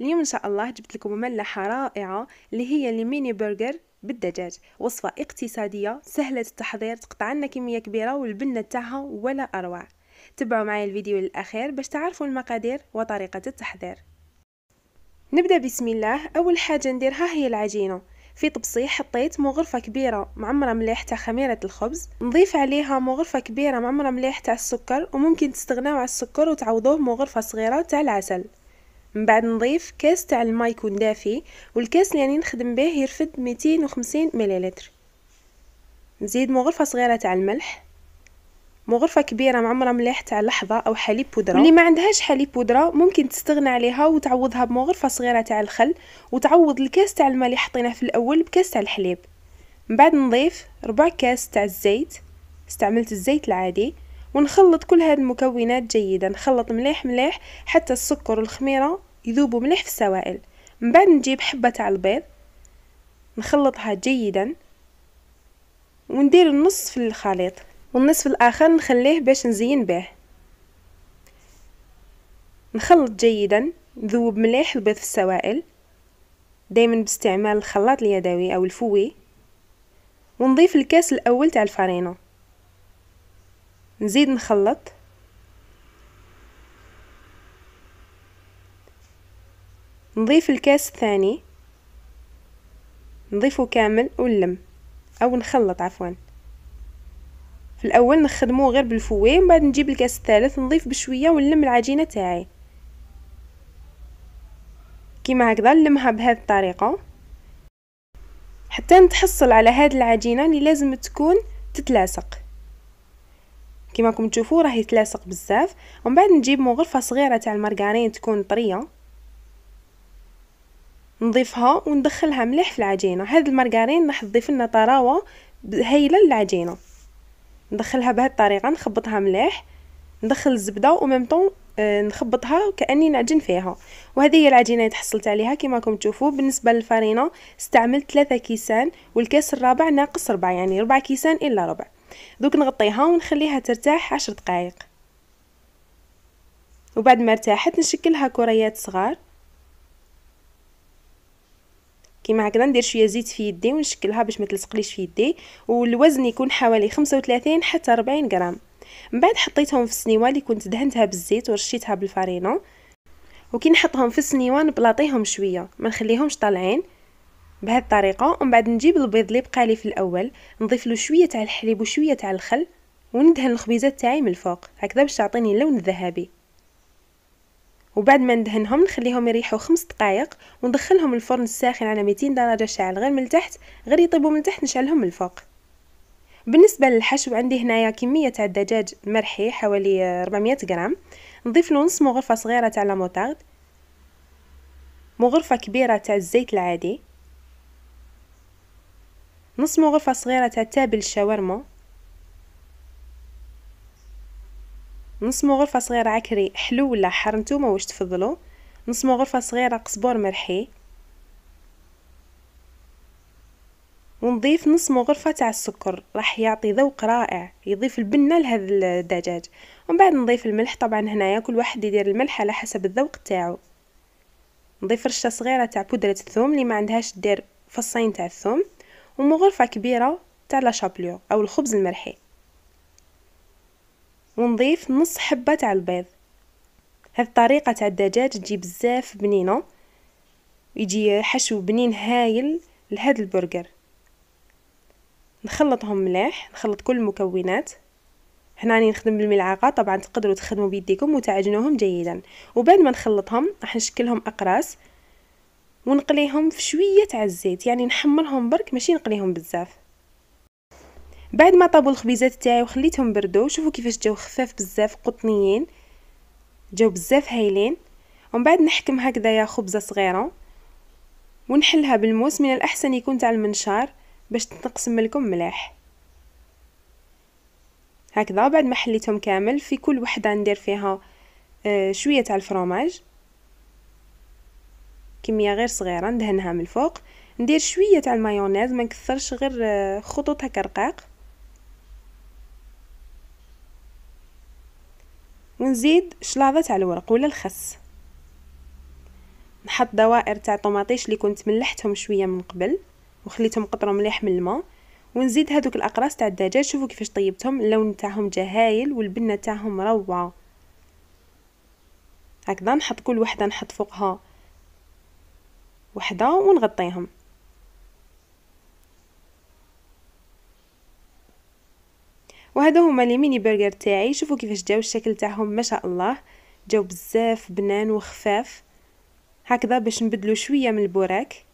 اليوم ان شاء الله جبت لكم مملحه رائعه اللي هي الميني برجر بالدجاج وصفه اقتصاديه سهله التحضير تقطع لنا كميه كبيره والبنه تاعها ولا اروع تبعوا معايا الفيديو للاخير باش تعرفوا المقادير وطريقه التحضير نبدا بسم الله اول حاجه نديرها هي العجينه في طبسي حطيت مغرفة كبيرة معمرة مليح تاع خميرة الخبز نضيف عليها مغرفة كبيرة معمرة مليح تاع السكر وممكن تستغناو على السكر وتعوضوه مغرفة صغيرة تاع العسل من بعد نضيف كاس تاع الماء يكون دافي والكاس اللي راني نخدم به يرفد 250 مليلتر نزيد مغرفه صغيره تاع الملح مغرفة كبيرة معمرة مليح تاع لحظة أو حليب بودرة واللي ما عندهاش حليب بودرة ممكن تستغنى عليها وتعوضها بمغرفة صغيرة تاع الخل وتعوض الكاس تاع الماء اللي حطيناه في الأول بكاس تاع الحليب من بعد نضيف ربع كاس تاع الزيت استعملت الزيت العادي ونخلط كل هاد المكونات جيدا نخلط مليح مليح حتى السكر والخميره يذوبوا مليح في السوائل من بعد نجيب حبه تاع البيض نخلطها جيدا وندير النص في الخليط والنصف الاخر نخليه باش نزين به نخلط جيدا نذوب مليح البيض في السوائل دائما باستعمال الخلاط اليدوي او الفوي ونضيف الكاس الاول تاع الفرينه نزيد نخلط نضيف الكاس الثاني نضيفه كامل ونلم او نخلط عفوا في الاول نخدمه غير بالفوي ومن بعد نجيب الكاس الثالث نضيف بشويه ونلم العجينه تاعي كيما هكذا نلمها بهذه الطريقه حتى نتحصل على هذه العجينه اللي لازم تكون تتلاصق كما راكم تشوفوا راه يتلاصق بزاف ومن بعد نجيب مغرفه صغيره تاع المارغرين تكون طريه نضيفها وندخلها مليح في العجينه هاد المارغرين راح تضيف لنا طراوه هايله للعجينه ندخلها بهاد الطريقه نخبطها مليح ندخل الزبده وميم طون آه، نخبطها كاني نعجن فيها وهذه هي العجينه اللي تحصلت عليها كما راكم تشوفوا بالنسبه للفرينه استعملت ثلاثة كيسان والكاس الرابع ناقص ربع يعني ربع كيسان الا ربع دوك نغطيها ونخليها ترتاح عشر دقائق وبعد ما ارتاحت نشكلها كريات صغار كيما هكذا ندير شويه زيت في يدي ونشكلها باش ما تلصقليش في يدي والوزن يكون حوالي 35 حتى 40 غرام من بعد حطيتهم في السنيوه اللي كنت دهنتها بالزيت ورشيتها بالفارينو وكي نحطهم في السنيوه نبلاطيهم شويه ما نخليهمش طالعين بهذه الطريقه ومن بعد نجيب البيض اللي بقى لي في الاول نضيف له شويه تاع الحليب وشويه تاع الخل وندهن الخبيزات تاعي من الفوق هكذا باش تعطيني اللون الذهبي وبعد ما ندهنهم نخليهم يريحوا خمس دقائق وندخلهم الفرن الساخن على 200 درجه شاعل غير من التحت غير يطيبوا من تحت نشعلهم من الفوق بالنسبه للحشو عندي هنايا كميه تاع الدجاج مرحي حوالي 400 غرام نضيف له نص مغرفه صغيره تاع لا مغرفه كبيره تاع الزيت العادي نص غرفة صغيرة تاع تابل الشاورما نص غرفة صغيرة عكري حلو ولا حار نتوما واش تفضلوا نص غرفة صغيرة قزبور مرحي ونضيف نص غرفة تاع السكر راح يعطي ذوق رائع يضيف البنة لهذا الدجاج ومن بعد نضيف الملح طبعا هنايا كل واحد يدير الملح على حسب الذوق تاعو نضيف رشة صغيرة تاع بودرة الثوم اللي ما عندهاش دير فصين تاع الثوم ومغرفة كبيرة تاع لاشابليو أو الخبز المرحي ونضيف نص حبة تاع البيض هاد الطريقة تاع الدجاج تجي بزاف بنينة يجي حشو بنين هايل لهاد البرجر نخلطهم مليح نخلط كل المكونات هنا راني نخدم بالملعقه طبعا تقدروا تخدموا بيديكم وتعجنوهم جيدا وبعد ما نخلطهم راح نشكلهم اقراص ونقليهم في شويه تاع الزيت يعني نحمرهم برك ماشي نقليهم بزاف بعد ما طابوا الخبيزات تاعي وخليتهم بردو شوفوا كيفاش جاو خفاف بزاف قطنيين جاو بزاف هايلين ومن بعد نحكم يا خبزه صغيره ونحلها بالموس من الاحسن يكون تاع المنشار باش تنقسم لكم ملاح هكذا بعد ما حليتهم كامل في كل وحده ندير فيها آه، شويه تاع الفرماج كميه غير صغيره ندهنها من الفوق ندير شويه تاع المايونيز ما نكثرش غير آه، خطوط هكا ونزيد شلاضه تاع الورق ولا الخس نحط دوائر تاع طوماطيش اللي كنت ملحتهم شويه من قبل وخليتهم قطروا مليح من الماء ونزيد هذوك الاقراص تاع الدجاج شوفوا كيفاش طيبتهم اللون تاعهم جا هايل والبنه تاعهم روعه هكذا نحط كل وحده نحط فوقها وحده ونغطيهم وهادو هما لي ميني برجر تاعي شوفوا كيفاش جاو الشكل تاعهم ما شاء الله جاو بزاف بنان وخفاف هكذا باش نبدلو شويه من البوراك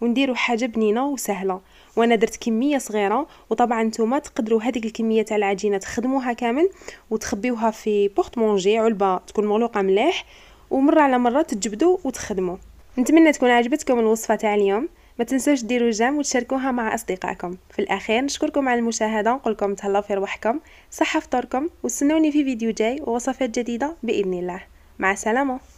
ونديرو حاجه بنينه وسهله وانا درت كميه صغيره وطبعا نتوما تقدروا هذيك الكميه تاع العجينه تخدموها كامل وتخبيوها في بورت مونجي علبه تكون مغلوقه مليح ومره على مره تجبدوا وتخدموا نتمنى تكون عجبتكم الوصفه تاع اليوم ما تنسوش ديروا جام وتشاركوها مع اصدقائكم في الاخير نشكركم على المشاهده نقولكم تهلاو في رواحكم صحه فطوركم وتسنوني في فيديو جاي ووصفات جديده باذن الله مع السلامه